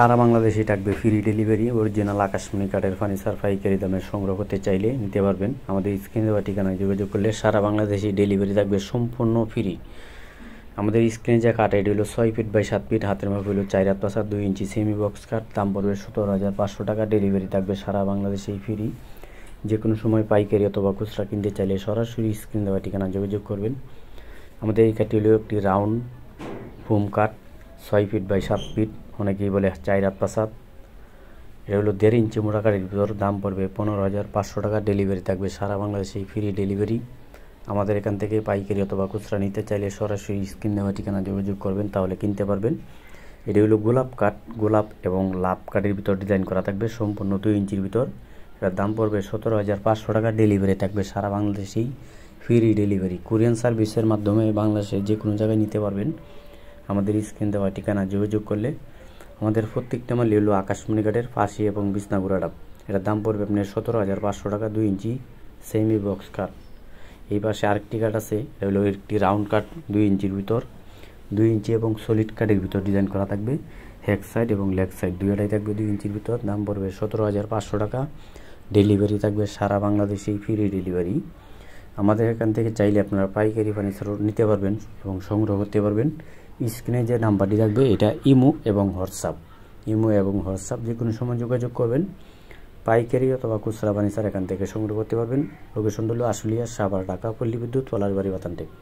সারা বাংলাদেশে থাকবে free delivery original আকাশমণি কাঠের ফার্নিচার পাইকারি দামে সংগ্রহ করতে চাইলে নিতে পারবেন আমাদের স্ক্রিন দেওয়া ঠিকানায় যোগাযোগ করলে সারা বাংলাদেশে ডেলিভারি থাকবে সম্পূর্ণ ফ্রি আমাদের স্ক্রিনে যে কাঠ এটি হলো ছয় ফিট বাই সাত ফিট হাতের মাপ হলো চার হাত পাঁচ দুই ইঞ্চি সেমি বক্স কাঠ দাম পড়বে সতেরো হাজার পাঁচশো টাকা ডেলিভারি থাকবে সারা বাংলাদেশেই ফ্রি যে কোনো সময় পাইকারি অথবা খুচরা কিনতে চাইলে সরাসরি স্ক্রিন দেওয়া ঠিকানা যোগাযোগ করবেন আমাদের এই কাঠটি হলো একটি রাউন্ড ফোম কাঠ ছয় ফিট বাই সাত ফিট অনেকেই বলে চার হাত পাঁচ এটা হলো দেড় ইঞ্চি মোটাকারির ভিতর দাম পড়বে পনেরো হাজার পাঁচশো টাকা ডেলিভারি থাকবে সারা বাংলাদেশে ফ্রি ডেলিভারি আমাদের এখান থেকে পাইকারি অথবা খুচরা নিতে চাইলে সরাসরি স্ক্রিন নেওয়া ঠিকানা যোগাযোগ করবেন তাহলে কিনতে পারবেন এটি হলো গোলাপ কাঠ গোলাপ এবং লাভ কাঠের ভিতর ডিজাইন করা থাকবে সম্পূর্ণ দুই ইঞ্চির ভিতর এটার দাম পড়বে সতেরো হাজার পাঁচশো টাকা ডেলিভারি থাকবে সারা বাংলাদেশেই ফ্রি ডেলিভারি কোরিয়ান সার্ভিসের মাধ্যমে বাংলাদেশে যে কোনো জায়গায় নিতে পারবেন আমাদের স্ক্রিন দেওয়া ঠিকানা যোগাযোগ করলে আমাদের প্রত্যেকটা আমার লিলো আকাশমণি কাঠের ফাঁসি এবং বিছনাগুড়া ডাব এটার দাম পড়বে আপনার সতেরো হাজার পাঁচশো টাকা দুই ইঞ্চি সেমি বক্স কাঠ এই পাশে আরেকটি কাঠ আছে এগুলো একটি রাউন্ড কাঠ দুই ইঞ্চির ভিতর দুই ইঞ্চি এবং সলিড কাঠের ভিতর ডিজাইন করা থাকবে হ্যাক সাইড এবং লেগ সাইড দুই আড়াই থাকবে দুই ইঞ্চির ভিতর দাম পড়বে সতেরো হাজার পাঁচশো টাকা ডেলিভারি থাকবে সারা বাংলাদেশেই ফ্রি ডেলিভারি আমাদের এখান থেকে চাইলে আপনারা পাইকারি ফার্নিচারও নিতে পারবেন এবং সংগ্রহ করতে পারবেন স্ক্রিনে যে নাম্বারটি থাকবে এটা ইমো এবং হোয়াটসঅ্যাপ ইমো এবং হোয়াটসঅ্যাপ যে কোনো সময় যোগাযোগ করবেন পাইকারি অথবা খুচরা বানিসার এখান থেকে সংগ্রহ করতে পারবেন লোকেশন হলো আশুলিয়া সাভার ঢাকা পল্লী বিদ্যুৎ পলাশবাড়ি থেকে